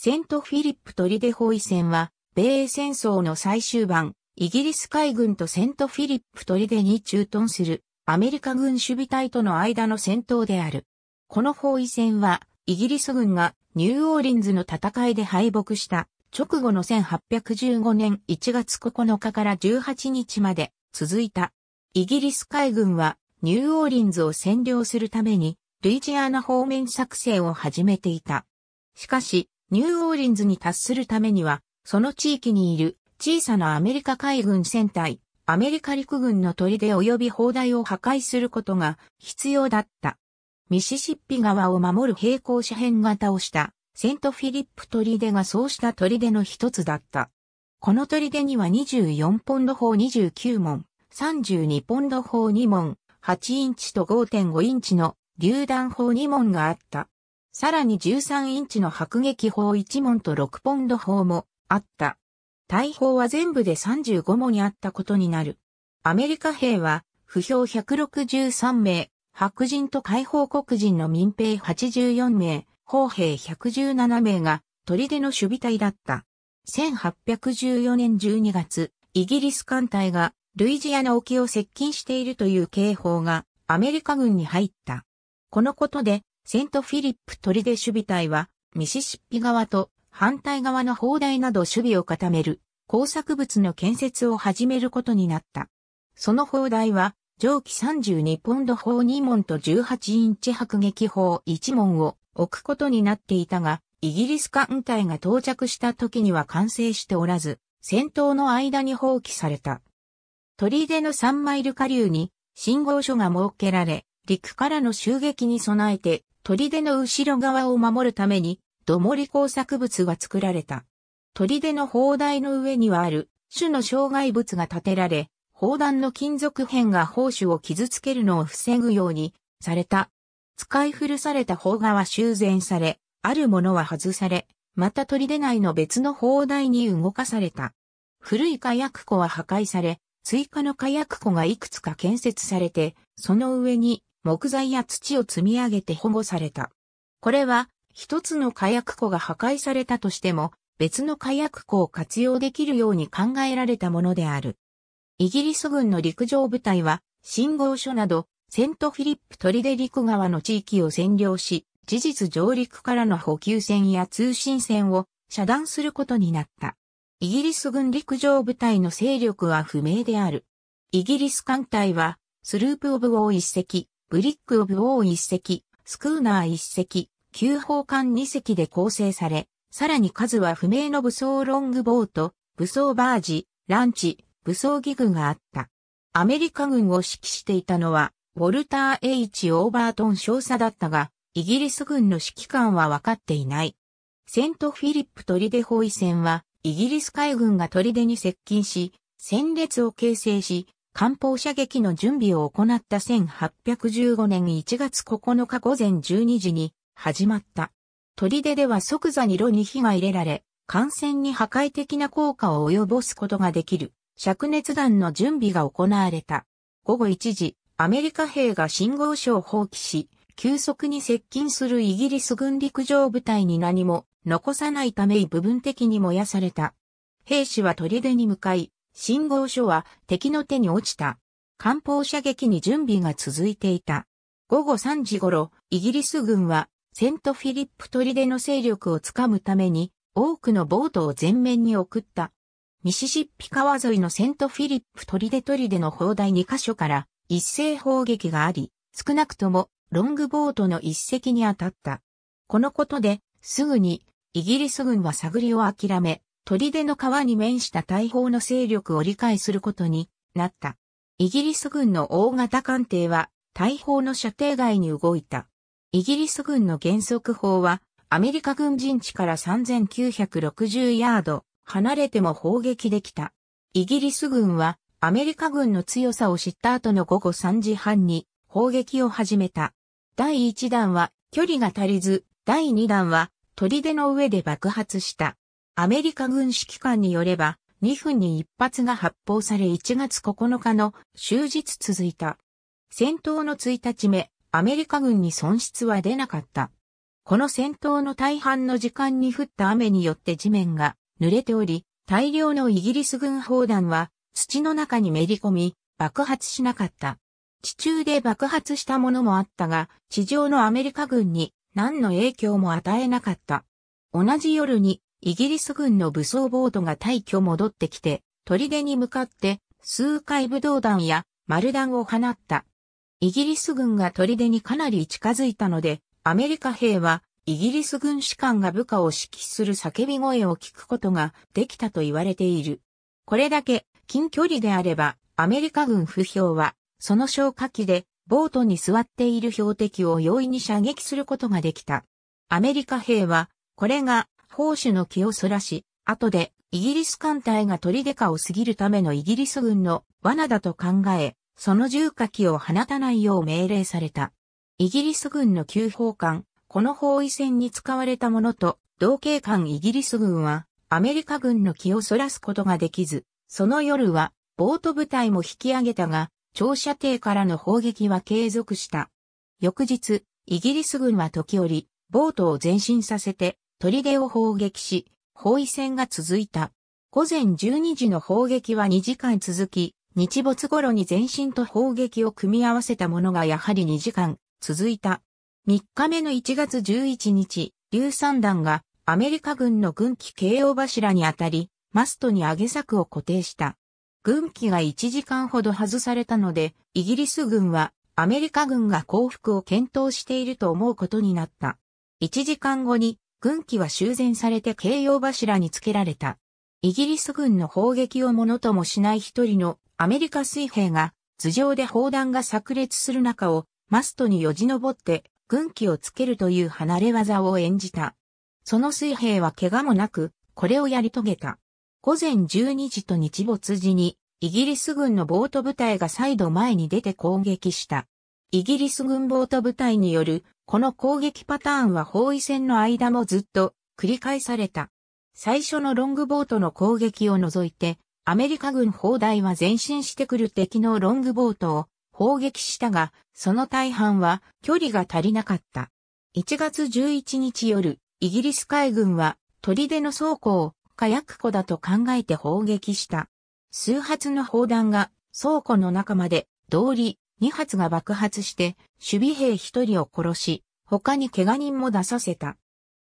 セント・フィリップトリデホイ戦は、米英戦争の最終盤、イギリス海軍とセント・フィリップトリデに駐屯する、アメリカ軍守備隊との間の戦闘である。この包囲戦は、イギリス軍がニューオーリンズの戦いで敗北した直後の1815年1月9日から18日まで続いた。イギリス海軍はニューオーリンズを占領するためにルイジアナ方面作戦を始めていた。しかし、ニューオーリンズに達するためには、その地域にいる小さなアメリカ海軍戦隊、アメリカ陸軍の砦及び砲台を破壊することが必要だった。ミシシッピ川を守る平行斜辺型をしたセントフィリップ砦がそうした砦の一つだった。この砦には24ポンド砲29門、32ポンド砲2門、8インチと5.5インチの榴弾砲2門があった。さらに13インチの迫撃砲1門と6ポンド砲もあった。大砲は全部で35門にあったことになる。アメリカ兵は、不評163名、白人と解放黒人の民兵84名、砲兵117名が、砦の守備隊だった。1814年12月、イギリス艦隊が、ルイジアナ沖を接近しているという警報が、アメリカ軍に入った。このことで、セントフィリップ砦守備隊は、ミシシッピ側と反対側の砲台など守備を固める工作物の建設を始めることになった。その砲台は、蒸気32ポンド砲2門と18インチ迫撃砲1門を置くことになっていたが、イギリス艦隊が到着した時には完成しておらず、戦闘の間に放棄された。砦の3マイル下流に信号所が設けられ、陸からの襲撃に備えて砦の後ろ側を守るために、土盛工作物が作られた。砦の砲台の上にはある、種の障害物が建てられ、砲弾の金属片が砲手を傷つけるのを防ぐように、された。使い古された砲画は修繕され、あるものは外され、また砦内の別の砲台に動かされた。古い火薬庫は破壊され、追加の火薬庫がいくつか建設されて、その上に木材や土を積み上げて保護された。これは、一つの火薬庫が破壊されたとしても、別の火薬庫を活用できるように考えられたものである。イギリス軍の陸上部隊は、信号所など、セントフィリップ・トリデリク川の地域を占領し、事実上陸からの補給線や通信線を遮断することになった。イギリス軍陸上部隊の勢力は不明である。イギリス艦隊は、スループ・オブ・ウォー一隻、ブリック・オブ・オー1隻、スクーナー1隻、旧砲艦2隻で構成され、さらに数は不明の武装ロングボート、武装バージ、ランチ、武装義具があった。アメリカ軍を指揮していたのは、ウォルター・ H・ オーバートン少佐だったが、イギリス軍の指揮官は分かっていない。セント・フィリップ・トリデ包囲戦は、イギリス海軍がトリデに接近し、戦列を形成し、艦砲射撃の準備を行った1815年1月9日午前12時に始まった。砦では即座に炉に火が入れられ、艦船に破壊的な効果を及ぼすことができる灼熱弾の準備が行われた。午後1時、アメリカ兵が信号所を放棄し、急速に接近するイギリス軍陸上部隊に何も残さないため部分的に燃やされた。兵士は砦に向かい、信号書は敵の手に落ちた。艦砲射撃に準備が続いていた。午後3時頃、イギリス軍はセントフィリップ砦の勢力をつかむために多くのボートを前面に送った。ミシシッピ川沿いのセントフィリップ砦砦の砲台2カ所から一斉砲撃があり、少なくともロングボートの一隻に当たった。このことで、すぐにイギリス軍は探りを諦め、砦の川に面した大砲の勢力を理解することになった。イギリス軍の大型艦艇は大砲の射程外に動いた。イギリス軍の原則砲はアメリカ軍陣地から3960ヤード離れても砲撃できた。イギリス軍はアメリカ軍の強さを知った後の午後3時半に砲撃を始めた。第1弾は距離が足りず、第2弾は砦の上で爆発した。アメリカ軍指揮官によれば、2分に1発が発砲され1月9日の終日続いた。戦闘の1日目、アメリカ軍に損失は出なかった。この戦闘の大半の時間に降った雨によって地面が濡れており、大量のイギリス軍砲弾は土の中にめり込み、爆発しなかった。地中で爆発したものもあったが、地上のアメリカ軍に何の影響も与えなかった。同じ夜にイギリス軍の武装ボートが退去戻ってきて、砦に向かって数回武道弾や丸弾を放った。イギリス軍が砦にかなり近づいたので、アメリカ兵はイギリス軍士官が部下を指揮する叫び声を聞くことができたと言われている。これだけ近距離であれば、アメリカ軍不評は、その消火器でボートに座っている標的を容易に射撃することができた。アメリカ兵は、これが砲手の気をそらし、後でイギリス艦隊が砦かを過ぎるためのイギリス軍の罠だと考え、その重火器を放たないよう命令された。イギリス軍の急砲艦、この包囲戦に使われたものと、同型艦イギリス軍は、アメリカ軍の気をそらすことができず、その夜は、ボート部隊も引き上げたが、長射程からの砲撃は継続した。翌日、イギリス軍は時折、ボートを前進させて、砦を砲撃し、包囲戦が続いた。午前12時の砲撃は2時間続き、日没頃に前進と砲撃を組み合わせたものがやはり2時間続いた。3日目の1月11日、硫酸弾がアメリカ軍の軍機慶応柱にあたり、マストに上げ柵を固定した。軍機が1時間ほど外されたので、イギリス軍はアメリカ軍が降伏を検討していると思うことになった。1時間後に軍機は修繕されて慶応柱につけられた。イギリス軍の砲撃をものともしない一人のアメリカ水兵が頭上で砲弾が炸裂する中をマストによじ登って軍機をつけるという離れ技を演じた。その水兵は怪我もなく、これをやり遂げた。午前12時と日没時に、イギリス軍のボート部隊が再度前に出て攻撃した。イギリス軍ボート部隊によるこの攻撃パターンは包囲戦の間もずっと繰り返された。最初のロングボートの攻撃を除いて、アメリカ軍砲台は前進してくる敵のロングボートを砲撃したが、その大半は距離が足りなかった。1月11日夜、イギリス海軍は砦の倉庫を火薬庫だと考えて砲撃した。数発の砲弾が倉庫の中まで通り、2発が爆発して、守備兵1人を殺し、他に怪我人も出させた。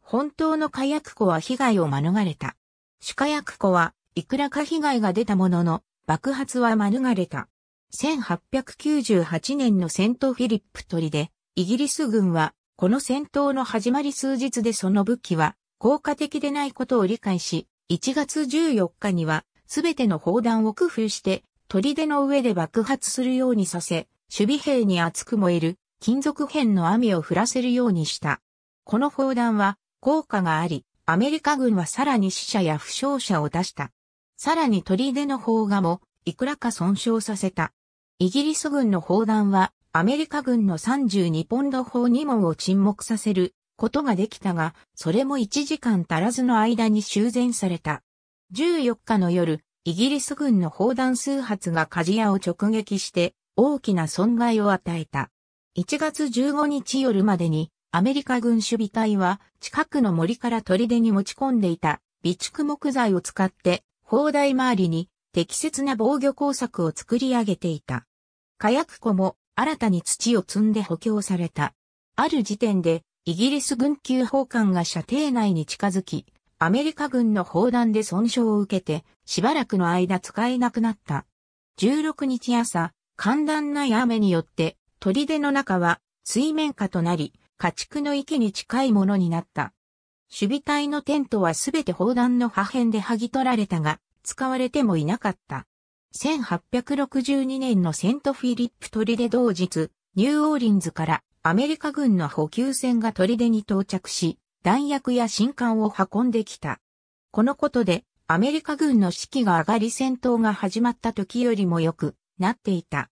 本当の火薬庫は被害を免れた。主火薬庫はいくらか被害が出たものの、爆発は免れた。1898年の戦闘フィリップ取りで、イギリス軍は、この戦闘の始まり数日でその武器は、効果的でないことを理解し、1月14日には、すべての砲弾を工夫して、砦の上で爆発するようにさせ、守備兵に厚く燃える金属片の網を降らせるようにした。この砲弾は効果があり、アメリカ軍はさらに死者や負傷者を出した。さらに砦の砲画もいくらか損傷させた。イギリス軍の砲弾はアメリカ軍の32ポンド砲2門を沈黙させることができたが、それも1時間足らずの間に修繕された。14日の夜、イギリス軍の砲弾数発が鍛冶屋を直撃して、大きな損害を与えた。1月15日夜までにアメリカ軍守備隊は近くの森から砦に持ち込んでいた備蓄木材を使って砲台周りに適切な防御工作を作り上げていた。火薬庫も新たに土を積んで補強された。ある時点でイギリス軍級砲艦が射程内に近づき、アメリカ軍の砲弾で損傷を受けてしばらくの間使えなくなった。16日朝、寒暖ない雨によって、砦の中は水面下となり、家畜の池に近いものになった。守備隊のテントはすべて砲弾の破片で剥ぎ取られたが、使われてもいなかった。1862年のセントフィリップ砦同日、ニューオーリンズからアメリカ軍の補給船が砦に到着し、弾薬や新艦を運んできた。このことで、アメリカ軍の士気が上がり戦闘が始まった時よりもよく、なっていた。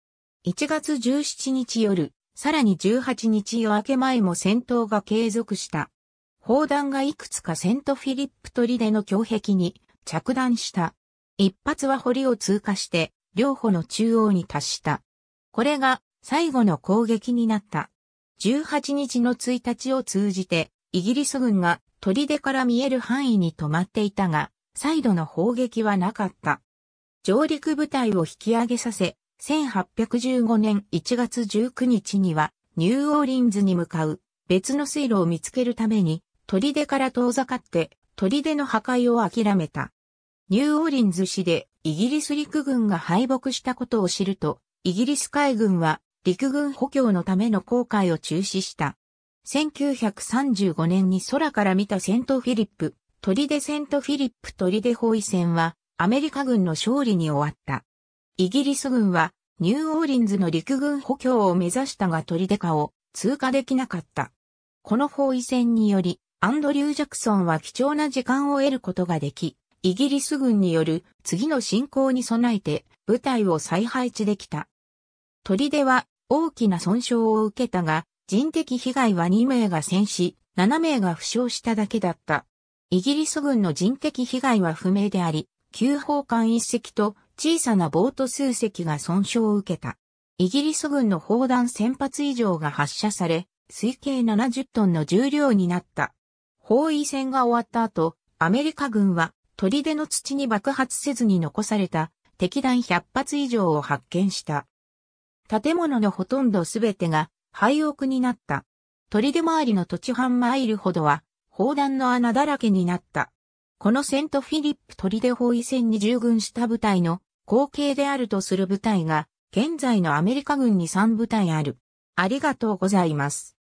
1月17日夜、さらに18日夜明け前も戦闘が継続した。砲弾がいくつかセントフィリップ砦の胸壁に着弾した。一発は堀を通過して、両方の中央に達した。これが最後の攻撃になった。18日の1日を通じて、イギリス軍が砦から見える範囲に止まっていたが、再度の砲撃はなかった。上陸部隊を引き上げさせ、1815年1月19日には、ニューオーリンズに向かう別の水路を見つけるために、砦から遠ざかって、砦の破壊を諦めた。ニューオーリンズ市でイギリス陸軍が敗北したことを知ると、イギリス海軍は陸軍補強のための航海を中止した。1935年に空から見たセントフィリップ、砦セントフィリップ砦包囲戦はアメリカ軍の勝利に終わった。イギリス軍はニューオーリンズの陸軍補強を目指したが取リデを通過できなかった。この包囲戦により、アンドリュー・ジャクソンは貴重な時間を得ることができ、イギリス軍による次の侵攻に備えて部隊を再配置できた。砦は大きな損傷を受けたが、人的被害は2名が戦死、7名が負傷しただけだった。イギリス軍の人的被害は不明であり、旧砲艦一隻と小さなボート数隻が損傷を受けた。イギリス軍の砲弾1000発以上が発射され、推計70トンの重量になった。包囲戦が終わった後、アメリカ軍は砦の土に爆発せずに残された敵弾100発以上を発見した。建物のほとんどすべてが廃屋になった。砦周りの土地半マイルほどは砲弾の穴だらけになった。このセントフィリップ砦包囲戦に従軍した部隊の後継であるとする部隊が、現在のアメリカ軍に3部隊ある。ありがとうございます。